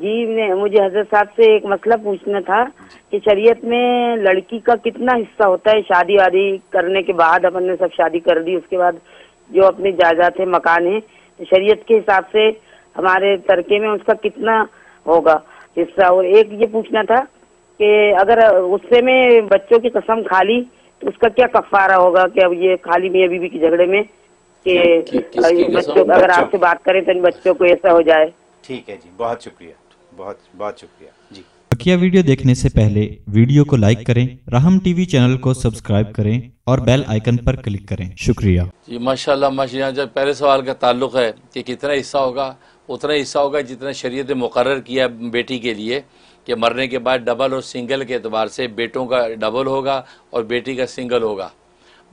जी मैं मुझे हजरत साहब से एक मसला पूछना था कि शरीयत में लड़की का कितना हिस्सा होता है शादी वादी करने के बाद अपन ने सब शादी कर दी उसके बाद जो अपने जायदाद है मकान है तो शरीयत के हिसाब से हमारे तरके में उसका कितना होगा हिस्सा और एक ये पूछना था कि अगर गुस्से में बच्चों की कसम खाली तो उसका क्या कफारा होगा कि अब ये खाली मियाँ बीबी के झगड़े में कि बच्चों अगर आपसे बात करें तो इन बच्चों को ऐसा हो जाए ठीक है जी बहुत शुक्रिया बहुत बहुत शुक्रिया जी बकिया वीडियो देखने से पहले वीडियो को लाइक करें राहम टीवी चैनल को सब्सक्राइब करें और बेल आइकन पर क्लिक करें शुक्रिया जी माशाल्लाह माशा जब पहले सवाल का ताल्लुक है कि कितना हिस्सा होगा उतना हिस्सा होगा जितना शरीयत मुकर किया बेटी के लिए कि मरने के बाद डबल और सिंगल के अतबार से बेटों का डबल होगा और बेटी का सिंगल होगा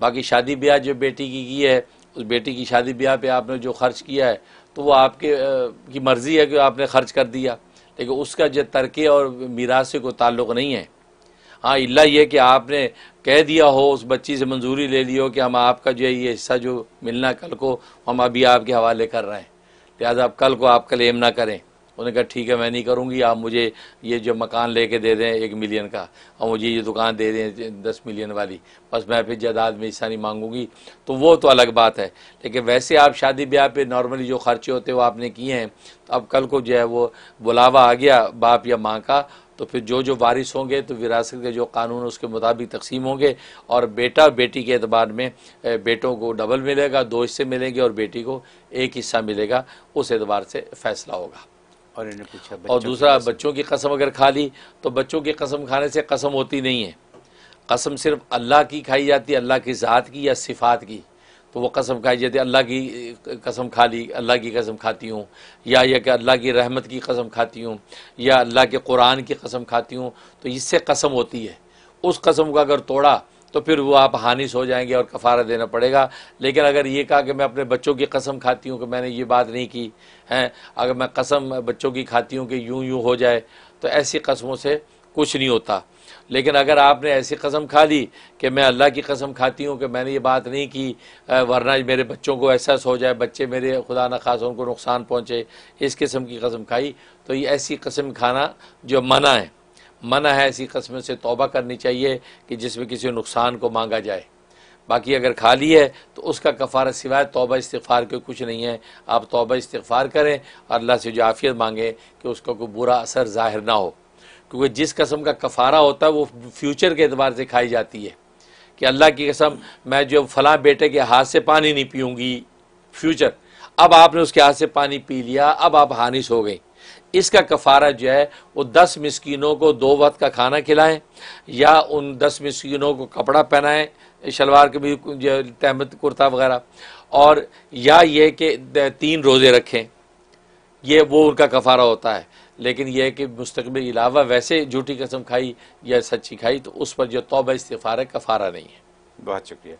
बाकी शादी ब्याह जो बेटी की की है उस बेटी की शादी ब्याह पे आपने जो खर्च किया है तो वो आपके आ, की मर्ज़ी है कि आपने खर्च कर दिया लेकिन उसका जो तरके और मीरासे को ताल्लुक नहीं है हाँ इल्ला ये कि आपने कह दिया हो उस बच्ची से मंजूरी ले ली हो कि हम आपका जो है ये हिस्सा जो मिलना कल को हम अभी आपके हवाले कर रहे हैं लिहाजा आप कल को आप क्लेम ना करें उन्होंने कहा ठीक है मैं नहीं करूँगी आप मुझे ये जो मकान लेके दे दें एक मिलियन का और मुझे ये दुकान दे दें दस मिलियन वाली बस मैं फिर जदाद में हिस्सा नहीं मांगूंगी तो वो तो अलग बात है लेकिन वैसे आप शादी ब्याह पे नॉर्मली जो खर्चे होते हैं वो आपने किए हैं तो अब कल को जो है वो बुलावा आ गया बाप या माँ का तो फिर जो जो वारिस होंगे तो विरासत के जो कानून उसके मुताबिक तकसीम होंगे और बेटा बेटी के अतबार में बेटों को डबल मिलेगा दो हिस्से मिलेंगे और बेटी को एक हिस्सा मिलेगा उस एतबार से फैसला होगा और इन्हें पूछा और दूसरा बच्चों की कसम अगर खा ली तो बच्चों की कसम खाने से कसम होती नहीं है कसम सिर्फ अल्लाह की खाई जाती है अल्लाह की ज़ात की या सिफात की तो वो कसम खाई जाती है अल्लाह की कसम खा ली अल्लाह की कसम खाती हूँ या यह कि अल्लाह की रहमत की कसम खाती हूँ या अल्लाह के कुरान की कसम खाती हूँ तो इससे कसम होती है उस कसम का अगर तोड़ा तो फिर वो आप हानिश हो जाएंगे और कफ़ारा देना पड़ेगा लेकिन अगर ये कहा कि मैं अपने बच्चों की कसम खाती हूँ कि मैंने ये बात नहीं की है अगर मैं कसम बच्चों की खाती हूँ कि यूँ यूँ हो जाए तो ऐसी कसमों से कुछ नहीं होता लेकिन अगर आपने ऐसी कसम खा ली कि मैं अल्लाह की कसम खाती हूँ कि मैंने ये बात नहीं की वरना मेरे बच्चों को एहसास हो जाए बच्चे मेरे खुदा न खास उनको नुकसान पहुँचे इस किस्म की कसम खाई तो ये ऐसी कसम खाना जो मना है मना है ऐसी कस्म से तोबा करनी चाहिए कि जिसमें किसी नुकसान को मांगा जाए बाकी अगर खाली है तो उसका कफ़ारा सिवाय तोबा इस्तफ़ार के कुछ नहीं है आप तोबा इस्तफ़ार करें और अल्लाह से जो आफ़ियत मांगें कि उसका कोई बुरा असर ज़ाहिर ना हो क्योंकि जिस कस्म का कफ़ारा होता है वो फ्यूचर के अतबार से खाई जाती है कि अल्लाह की कसम मैं जो फलां बेटे के हाथ से पानी नहीं पीऊँगी फ्यूचर अब आपने उसके हाथ से पानी पी लिया अब आप हानिश हो गई इसका कफ़ारा जो है वो दस मिसकिनों को दो वक्त का खाना खिलाएं या उन दस मिसकिनों को कपड़ा पहनाएं शलवार के भी तहमत कुर्ता वगैरह और या ये कि तीन रोज़े रखें ये वो उनका कफ़ारा होता है लेकिन यह कि मुस्तबिल अलावा वैसे झूठी कसम खाई या सच्ची खाई तो उस पर जो तोबा इस्तफ़ार है कफ़ारा नहीं है बहुत शुक्रिया